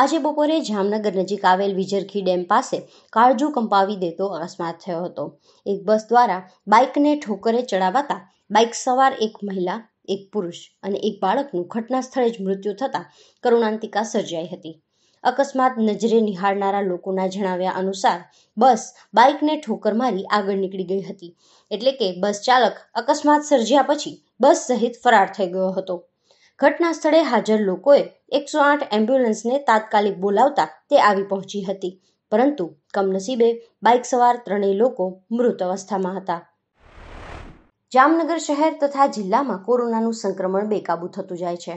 આજે બપોરે જામનગર નજીક આવેલ વિજરખી ડેમ પાસે કાળજુ કંપાવી દેતો અકસ્માત થયો હતો એક બસ દ્વારા બાઇકને ઠોકરે ચડાવાતા બાઇક સવાર એક મહિલા એક પુરુષ અને એક બાળકનું ઘટના સ્થળે જ મૃત્યુ થતાં કરુણાંતિકા સર્જાઈ હતી અકસ્માત નજરે નિહાળનારા લોકોના જણાવ્યા અનુસાર બસ બાઇકને ઠોકર મારી આગળ નીકળી ગઈ હતી એટલે કે બસ ચાલક અકસ્માત સર્જ્યા પછી બસ સહિત ફરાર થઈ ગયો હતો ઘટના સ્થળે હાજર લોકોએ એકસો આઠ એમ્બ્યુલન્સને તાત્કાલિક બોલાવતા તે આવી પહોંચી હતી પરંતુ કમનસીબે બાઇક સવાર ત્રણેય લોકો મૃત અવસ્થામાં હતા જામનગર શહેર તથા જિલ્લામાં કોરોનાનું સંક્રમણ બેકાબૂ થતું જાય છે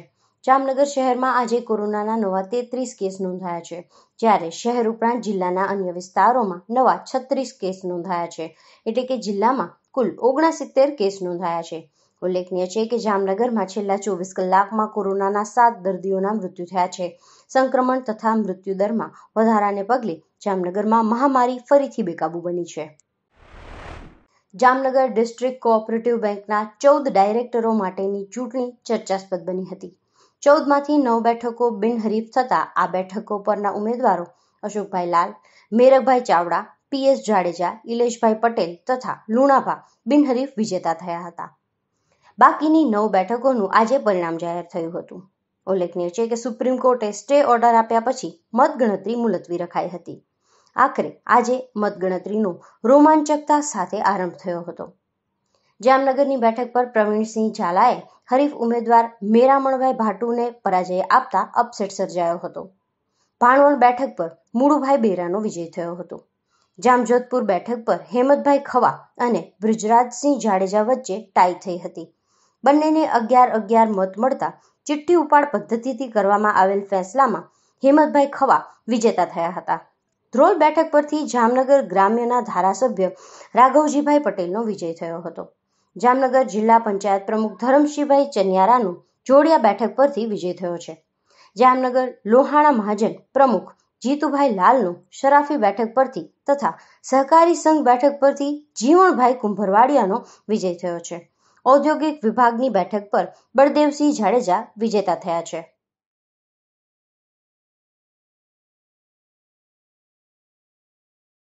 જામનગર શહેરમાં આજે કોરોનાના નવા તેત્રીસ કેસ નોંધાયા છે જ્યારે શહેર ઉપરાંત જિલ્લાના અન્ય વિસ્તારોમાં નવા છત્રીસ કેસ નોંધાયા છે એટલે કે જિલ્લામાં કુલ ઓગણસિત્તેર કેસ નોંધાયા છે ઉલ્લેખનીય છે કે જામનગરમાં છેલ્લા ચોવીસ કલાકમાં કોરોનાના સાત દર્દીઓના મૃત્યુ થયા છે સંક્રમણ તથા મૃત્યુદરમાં વધારાને પગલે જામનગરમાં મહામારી ફરીથી બેકાબુ બની છે જામનગર ડિસ્ટ્રિક્ટ કોઓપરેટિવ બેંકના ચૌદ ડાયરેક્ટરો માટેની ચૂંટણી ચર્ચાસ્પદ બની હતી ચૌદમાંથી નવ બેઠકો બિનહરીફ થતાં આ બેઠકો પરના ઉમેદવારો અશોકભાઈ લાલ મેરકભાઈ ચાવડા પીએસ જાડેજા ઇલેશભાઈ પટેલ તથા લુણાભા બિનહરીફ વિજેતા થયા હતા બાકીની નવ બેઠકોનું આજે પરિણામ જાહેર થયું હતું ઉલ્લેખનીય છે કે સુપ્રીમ કોર્ટે સ્ટે ઓર્ડર આપ્યા પછી મતગણતરી મુલતવી રખાઈ હતી આખરે આજે મતગણતરીનો રોમાંચકતા સાથે આરંભ થયો હતો જામનગરની બેઠક પર પ્રવીણસિંહ ઝાલાએ હરીફ ઉમેદવાર મેરામણભાઈ ભાટુને પરાજય આપતા અપસેટ સર્જાયો હતો ભાણવણ બેઠક પર મુળુભાઈ બેરાનો વિજય થયો હતો જામજોધપુર બેઠક પર હેમંતભાઈ ખવા અને બ્રિજરાજસિંહ જાડેજા વચ્ચે ટાઈ થઈ હતી બંનેને અગિયાર અગિયાર મત મળતા ચિઠ્ઠી ઉપાડ પદ્ધતિથી કરવામાં આવેલ ફેસલામાં હિંમતભાઈ ખવા વિજેતા થયા હતા ધ્રોલ બેઠક પરથી જામનગર ગ્રામ્યના ધારાસભ્ય રાઘવજીભાઈ પટેલનો વિજય થયો હતો જામનગર જિલ્લા પંચાયત પ્રમુખ ધરમશીભાઈ ચનિયારાનો જોડિયા બેઠક પરથી વિજય થયો છે જામનગર લોહાણા મહાજન પ્રમુખ જીતુભાઈ લાલનું શરાફી બેઠક પરથી તથા સહકારી સંઘ બેઠક પરથી જીવણભાઈ કુંભરવાડિયાનો વિજય થયો છે ઔદ્યોગિક વિભાગની બેઠક પર બળદેવસિંહ જાડેજા વિજેતા થયા છે